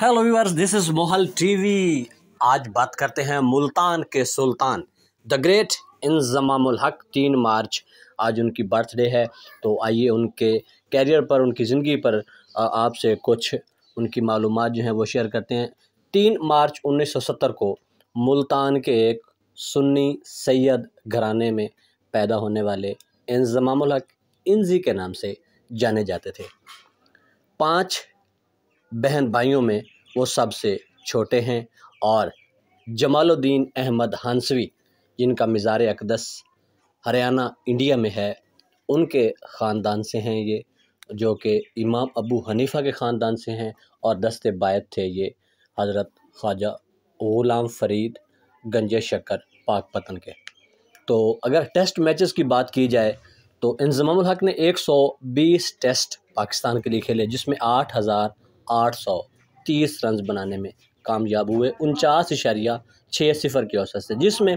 hello viewers this is Mohal TV आज बात करते हैं मुल्तान के सुल्तान द ग्रेट इंजमामुल हक तीन मार्च आज उनकी बर्थडे है तो आइए उनके कैरियर पर उनकी ज़िंदगी पर आपसे कुछ उनकी मालूम जो हैं वो शेयर करते हैं तीन मार्च 1970 को मुल्तान के एक सुन्नी सैयद घराने में पैदा होने वाले इंजमामुल हक इंजी के नाम से जाने जाते थे पाँच बहन भाइयों में वो सबसे छोटे हैं और जमालुद्दीन अहमद हंसवी जिनका मज़ार अकदस हरियाणा इंडिया में है उनके ख़ानदान से हैं ये जो कि इमाम अबू हनीफा के ख़ानदान से हैं और दस्ते बायत थे ये हज़रत ख्वाजा ग़ुलाम फरीद गंजे शक्कर पाक पतन के तो अगर टेस्ट मैचेस की बात की जाए तो इंजमाम हक ने 120 टेस्ट पाकिस्तान के लिए खेले जिसमें आठ हज़ार आठ सौ तीस रन बनाने में कामयाब हुए उनचास इशारिया छः सिफर के औसत से जिसमें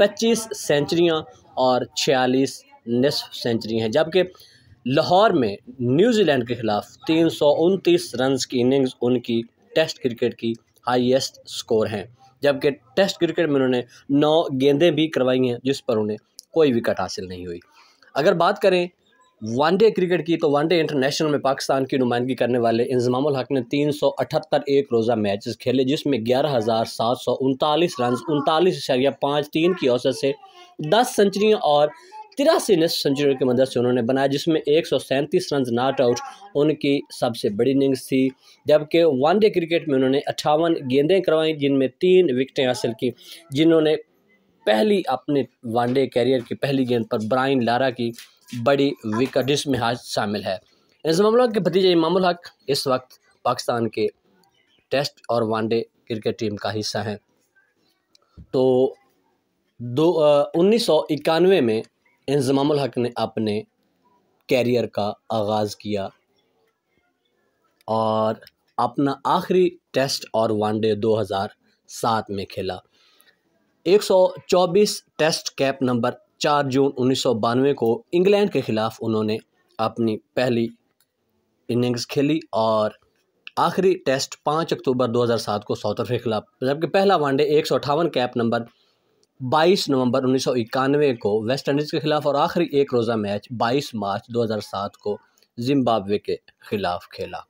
पच्चीस सेंचुरियाँ और छियालीस नसफ सेंचुरी हैं जबकि लाहौर में न्यूजीलैंड के ख़िलाफ़ तीन सौ उनतीस रन की इनिंग्स उनकी टेस्ट क्रिकेट की हाईएस्ट स्कोर हैं जबकि टेस्ट क्रिकेट में उन्होंने नौ गेंदें भी करवाई हैं जिस पर उन्हें कोई विकेट हासिल नहीं हुई अगर बात करें वनडे क्रिकेट की तो वनडे इंटरनेशनल में पाकिस्तान की नुमाइंदगी करने वाले इंजमाम हक ने तीन सौ अठहत्तर एक रोज़ा मैचेस खेले जिसमें ग्यारह हज़ार सात सौ उनतालीस रन उनतालीस इशारिया पाँच तीन की औसत से दस सेंचरियाँ और तिरासी निस्फ सेंचुरी की मदद से उन्होंने बनाया जिसमें एक सौ सैंतीस रन नॉट आउट उनकी सबसे बड़ी इनिंग्स थी जबकि वनडे क्रिकेट में उन्होंने अट्ठावन गेंदें करवाई जिनमें तीन विकटें हासिल की जिन्होंने पहली अपने वनडे कैरियर की पहली गेंद पर ब्राइन लारा की बड़ी विकट जिसमें हाज शामिल है नजमुल हक के भतीजे इमामुल हक इस वक्त पाकिस्तान के टेस्ट और वनडे क्रिकेट टीम का हिस्सा हैं तो दो उन्नीस सौ इक्यानवे में इंजमाम हक ने अपने कैरियर का आगाज़ किया और अपना आखिरी टेस्ट और वनडे 2007 में खेला 124 टेस्ट कैप नंबर चार जून उन्नीस को इंग्लैंड के ख़िलाफ़ उन्होंने अपनी पहली इनिंग्स खेली और आखिरी टेस्ट पाँच अक्टूबर 2007 को साउथ अफ्रीका के खिलाफ जबकि पहला वनडे एक कैप नंबर 22 नवंबर उन्नीस को वेस्ट इंडीज़ के खिलाफ और आखिरी एक रोज़ा मैच 22 मार्च 2007 को जिम्बाब्वे के खिलाफ खेला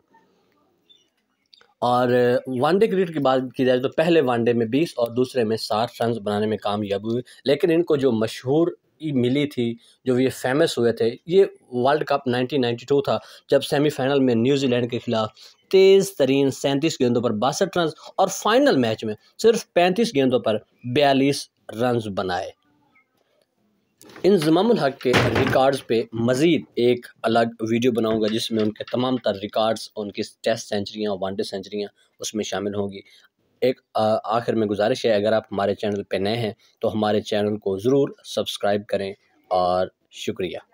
और वनडे क्रिकेट की बात की जाए तो पहले वनडे में बीस और दूसरे में साठ रन बनाने में कामयाब हुए लेकिन इनको जो मशहूर मिली थी जो ये फेमस हुए थे ये वर्ल्ड कप 1992 था जब सेमीफाइनल में न्यूजीलैंड के खिलाफ तेज़ तरीन सैंतीस गेंदों पर बासठ रन और फाइनल मैच में सिर्फ पैंतीस गेंदों पर बयालीस रन बनाए इन जमाम के रिकॉर्ड्स पे मज़ीद एक अलग वीडियो बनाऊंगा जिसमें उनके तमाम तर रिकॉर्ड्स उनकी टेस्ट सेंचुरियाँ वनडे सेंचुरियाँ उसमें शामिल होंगी एक आखिर में गुजारिश है अगर आप हमारे चैनल पे नए हैं तो हमारे चैनल को ज़रूर सब्सक्राइब करें और शुक्रिया